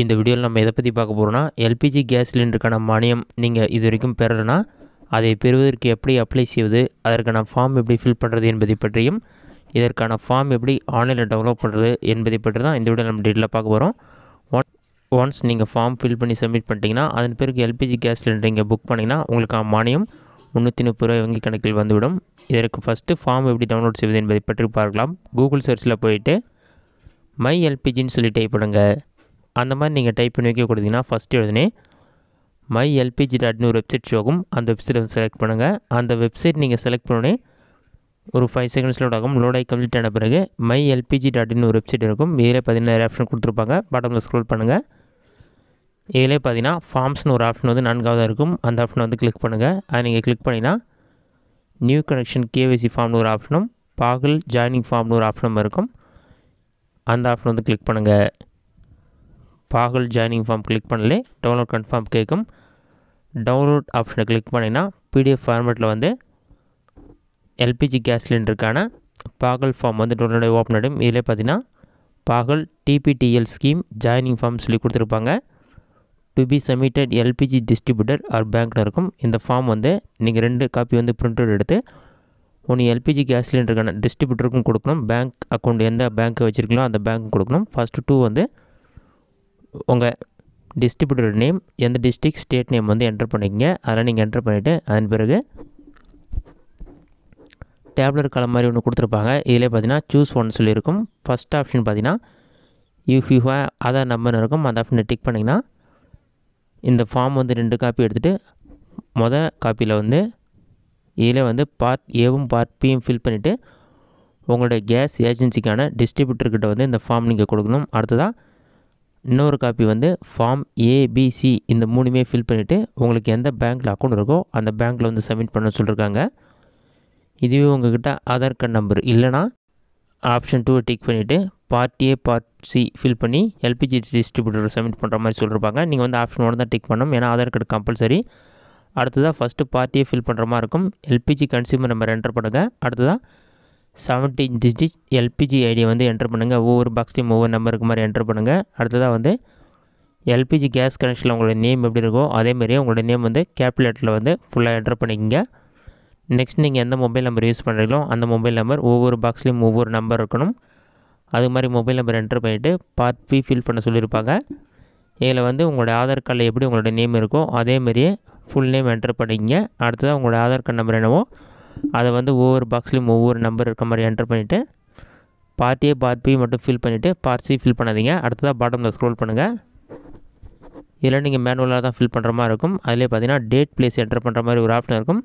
இந்த வீடியோவில் நம்ம எதை பற்றி பார்க்க போகிறோம்னா எல்பிஜி கேஸ் சிலிண்டருக்கான மானியம் நீங்கள் இது வரைக்கும் பெறலைன்னா அதை பெறுவதற்கு எப்படி அப்ளை செய்வது அதற்கான ஃபார்ம் எப்படி ஃபில் பண்ணுறது என்பதை பற்றியும் இதற்கான ஃபார்ம் எப்படி ஆன்லைனில் டெவலப் பண்ணுறது என்பதை பற்றி தான் இந்த வீடியோ நம்ம டீட்டெயிலாக பார்க்க போகிறோம் ஒன் ஒன்ஸ் நீங்கள் ஃபார்ம் ஃபில் பண்ணி சப்மிட் பண்ணிட்டீங்கன்னா அதன் பிறகு எல்பிஜி கேஸ் சிலிண்டர் இங்கே புக் பண்ணிங்கன்னா உங்களுக்கான மானியம் முந்நூற்றி முப்பது ரூபாய் வங்கி கணக்கில் வந்துவிடும் இதற்கு ஃபஸ்ட்டு ஃபார்ம் எப்படி டவுன்லோட் செய்வது என்பதை பற்றி பார்க்கலாம் கூகுள் சர்ச்சில் போயிட்டு மை எல்பிஜின்னு சொல்லி டைப் பண்ணுங்கள் அந்த மாதிரி நீங்கள் டைப் பண்ணி வைக்க கொடுத்தீங்கன்னா ஃபஸ்ட்டு எழுதுனே மை எல்பிஜி டாட்னு ஒரு வெப்சைட் ஷோகும் அந்த வெப்சைட்டை செலக்ட் பண்ணுங்கள் அந்த வெப்சைட் நீங்கள் செலக்ட் பண்ணோடனே ஒரு ஃபைவ் செகண்ட்ஸ் லோட் ஆகும் லோட் ஆகி கம்ப்ளீட் ஆன பிறகு மை எல்பிஜி டாட்னு ஒரு வெப்சைட் இருக்கும் இதில் பார்த்தீங்கன்னா ஆப்ஷன் கொடுத்துருப்பாங்க பாட்டமில் ஸ்க்ரோல் பண்ணுங்கள் இதிலே பார்த்தீங்கன்னா ஃபார்ம்ஸ்னு ஒரு ஆப்ஷன் வந்து நான்காவதாக இருக்கும் அந்த ஆப்ஷனை வந்து கிளிக் பண்ணுங்கள் அதை நீங்கள் கிளிக் பண்ணிங்கன்னா நியூ கனெக்ஷன் கேவிசி ஃபார்ம்னு ஒரு ஆப்ஷனும் பாகல் ஜாயினிங் ஃபார்ம்னு ஒரு ஆப்ஷனும் இருக்கும் அந்த ஆப்ஷன் வந்து கிளிக் பண்ணுங்கள் பாகல் ஜாயினிங் ஃபார்ம் கிளிக் பண்ணலே டவுன்லோட் கன்ஃபார்ம் கேட்கும் டவுன்லோட் ஆப்ஷனை கிளிக் பண்ணிங்கன்னா பிடிஎஃப் ஃபார்மேட்டில் வந்து எல்பிஜி கேஸ் சிலிண்டருக்கான பாகல் ஃபார்ம் வந்து டவுன்லோட் ஓப்பன் ஆகிடும் இதில் பார்த்தீங்கன்னா Pahal DBTL scheme joining form சொல்லி கொடுத்துருப்பாங்க to be submitted LPG distributor or பேங்க்கில் இருக்கும் இந்த ஃபார்ம் வந்து நீங்கள் ரெண்டு காப்பி வந்து பிரிண்ட் எடுத்து ஒன்று எல்பிஜி கேஸ் சிலிண்டருக்கான டிஸ்ட்ரிபியூட்டருக்கும் கொடுக்கணும் பேங்க் அக்கௌண்ட் எந்த பேங்க்கை வச்சுருக்கீங்களோ அந்த பேங்க்கும் கொடுக்கணும் ஃபஸ்ட்டு டூ வந்து உங்கள் டிஸ்ட்ரிபியூட்டர் நேம் எந்த டிஸ்ட்ரிக் ஸ்டேட் நேம் வந்து என்ட்ரு பண்ணிக்கங்க அதெல்லாம் நீங்கள் என்ட்ரு பண்ணிவிட்டு அதன் பிறகு டேப்லெட் கலர் மாதிரி ஒன்று கொடுத்துருப்பாங்க இதிலே பார்த்தீங்கன்னா சூஸ் ஒன் சொல்லியிருக்கும் ஃபஸ்ட் ஆப்ஷன் பார்த்தீங்கன்னா இஃப் யூ ஹே ஆதார் நம்பர்னு இருக்கும் அந்த ஆப்ஷனை டிக் பண்ணிங்கன்னா இந்த ஃபார்ம் வந்து ரெண்டு காப்பி எடுத்துகிட்டு மொதல் காப்பியில் வந்து இதில் வந்து பார்ட் ஏவும் பார்ட் பியும் ஃபில் பண்ணிவிட்டு உங்களுடைய கேஸ் ஏஜென்சிக்கான டிஸ்ட்ரிபியூட்டர்கிட்ட வந்து இந்த ஃபார்ம் நீங்கள் கொடுக்கணும் அடுத்ததாக இன்னொரு காப்பி வந்து ஃபார்ம் ஏபிசி இந்த மூணுமே ஃபில் பண்ணிவிட்டு உங்களுக்கு எந்த பேங்க்கில் அக்கௌண்ட் இருக்கோ அந்த பேங்க்கில் வந்து சப்மிட் பண்ண சொல்லியிருக்காங்க இதுவே உங்கள்கிட்ட ஆதார் கார்டு நம்பர் இல்லைனா ஆப்ஷன் டூ டிக் பண்ணிவிட்டு part A part C fill பண்ணி எல்பிஜி டிஸ்ட்ரிபியூட்டர் சப்மிட் பண்ணுற மாதிரி சொல்லியிருப்பாங்க நீங்கள் வந்து ஆப்ஷன் ஒன்று தான் டிக் பண்ணணும் ஏன்னா ஆதார் கார்டு கம்பல்சரி அடுத்ததாக ஃபஸ்ட்டு பார்ட்டியே ஃபில் பண்ணுற மாதிரி இருக்கும் எல்பிஜி கன்சியூமர் நம்பர் என்டர் பண்ணுங்கள் அடுத்ததாக செவன்டீன் டிஜிட் எல்பிஜி ஐடியை வந்து என்ட்ரு பண்ணுங்கள் ஒவ்வொரு பாக்ஸ்லையும் ஒவ்வொரு நம்பருக்கு மாதிரி என்ட்ரு பண்ணுங்கள் அடுத்ததாக வந்து எல்பிஜி கேஸ் கனெக்ஷனில் உங்களோட நேம் எப்படி இருக்கோ அதேமாதிரி உங்களோட நேம் வந்து கேப்புலேட்டரில் வந்து ஃபுல்லாக என்ட்ரு பண்ணிக்கோங்க நெக்ஸ்ட் நீங்கள் எந்த மொபைல் நம்பர் யூஸ் பண்ணுறீங்களோ அந்த மொபைல் நம்பர் ஒவ்வொரு பாக்ஸ்லேயும் ஒவ்வொரு நம்பர் இருக்கணும் அது மாதிரி மொபைல் நம்பர் என்ட்ரு பண்ணிவிட்டு பார்ட் பி ஃபில் பண்ண சொல்லியிருப்பாங்க இதில் வந்து உங்களோட ஆதார் கார்டில் எப்படி உங்களோட நேம் இருக்கோ அதேமாரியே ஃபுல் நேம் என்ட்ரு பண்ணிக்கிங்க அடுத்ததாக உங்களோட ஆதார் கார்டு நம்பர் என்னவோ அதை வந்து ஒவ்வொரு பாக்ஸ்லேயும் ஒவ்வொரு நம்பர் இருக்க மாதிரி என்டர் பண்ணிவிட்டு பார்ட் ஏ பார்ட் பி மட்டும் ஃபில் பண்ணிவிட்டு பார்ட் சி ஃபில் பண்ணாதீங்க அடுத்ததாக பாட்டமில் ஸ்க்ரோல் பண்ணுங்கள் இதில் நீங்கள் மேனுவலாக தான் ஃபில் பண்ணுற மாதிரி இருக்கும் அதிலே பார்த்தீங்கன்னா டேட் பிளேஸ் என்டர் பண்ணுற மாதிரி ஒரு ஆப்ஷன் இருக்கும்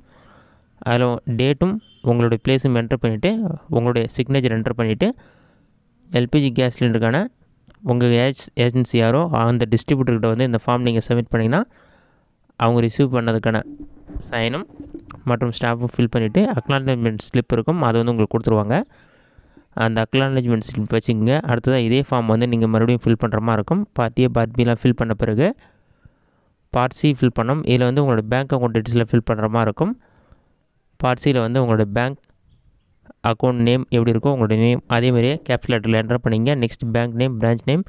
அதில் டேட்டும் உங்களுடைய பிளேஸும் என்டர் பண்ணிவிட்டு உங்களுடைய சிக்னேச்சர் என்டர் பண்ணிவிட்டு எல்பிஜி கேஸ் சிலிண்டருக்கான உங்கள் ஏஜ் ஏஜென்சி யாரோ அந்த டிஸ்ட்ரிபியூட்டர்கிட்ட வந்து இந்த ஃபார்ம் நீங்கள் சப்மிட் பண்ணிங்கன்னா அவங்க ரிசீவ் பண்ணதுக்கான சைனும் மற்றும் ஸ்டாஃபும் ஃபில் பண்ணிவிட்டு அக்னாலஜ்மெண்ட் ஸ்லிப் இருக்கும் அது வந்து உங்களுக்கு கொடுத்துருவாங்க அந்த அக்னாலஜ்மெண்ட் ஸ்லிப் வச்சுக்கோங்க அடுத்ததாக இதே ஃபார்ம் வந்து நீங்கள் மறுபடியும் ஃபில் பண்ணுற மாதிரி இருக்கும் பார்ட் ஏ பார்ட் பிலாம் ஃபில் பண்ண பிறகு பார்ட் சி ஃபில் பண்ணோம் இதில் வந்து உங்களோட பேங்க் அக்கௌண்ட் டீட்டெயில்ஸில் ஃபில் பண்ணுற மாதிரி இருக்கும் பார்ட் சியில் வந்து உங்களோட பேங்க் அக்கௌண்ட் நேம் எப்படி இருக்கோ உங்களோட நேம் அதேமாதிரியே கேப்ஸ் லெட்டரில் என்டர் பண்ணிங்க next bank name branch name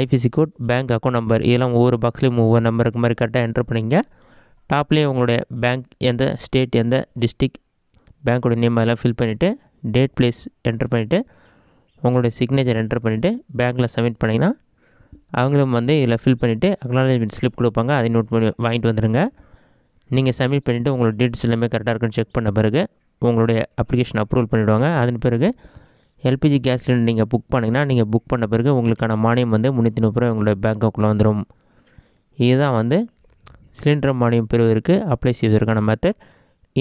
IFSC code bank account number இதெல்லாம் ஒவ்வொரு பாக்ஸ்லேயும் ஒவ்வொரு நம்பருக்கு மாதிரி கரெக்டாக என்டர் பண்ணிங்க டாப்லேயே உங்களுடைய பேங்க் எந்த ஸ்டேட் எந்த டிஸ்ட்ரிக் பேங்க்கோட நேம் அதெல்லாம் ஃபில் பண்ணிவிட்டு டேட் ப்ளேஸ் என்டர் பண்ணிவிட்டு உங்களுடைய சிக்னேச்சர் என்டர் பண்ணிவிட்டு பேங்க்கில் சப்மிட் பண்ணிங்கன்னா அவங்களும் வந்து இதில் ஃபில் பண்ணிவிட்டு அக்னாலஜ்மெண்ட் ஸ்லிப் கொடுப்பாங்க அதை நோட் பண்ணி வாங்கிட்டு வந்துடுங்க நீங்கள் சப்மிட் பண்ணிவிட்டு உங்களோட டீட்டெயில்ஸ் எல்லாமே கரெக்டாக இருக்குன்னு செக் பண்ண பிறகு உங்களுடைய அப்ளிகேஷன் அப்ரூவல் பண்ணிவிடுவாங்க அதன் பிறகு எல்பிஜி கேஸ் சிலிண்டர் நீங்கள் புக் பண்ணிங்கன்னா நீங்கள் புக் பண்ண பிறகு உங்களுக்கான மானியம் வந்து முன்னூற்றி முப்பது ரூபா உங்களுடைய அக்கௌண்ட்டில் வந்துடும் இதுதான் வந்து சிலிண்டர் மானியம் பெறுவதற்கு அப்ளை செய்வதற்கான மெத்தட்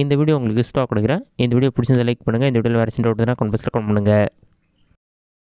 இந்த வீடியோ உங்களுக்கு யூஸ்ஃபுல்லாக கொடுக்குறேன் இந்த வீடியோ பிடிச்சிருந்தால் லைக் பண்ணுங்கள் இந்த வீடியோவில் வேறு சென்ட் அவுட்னா கம்பல்சரி கொண்டு பண்ணுங்கள்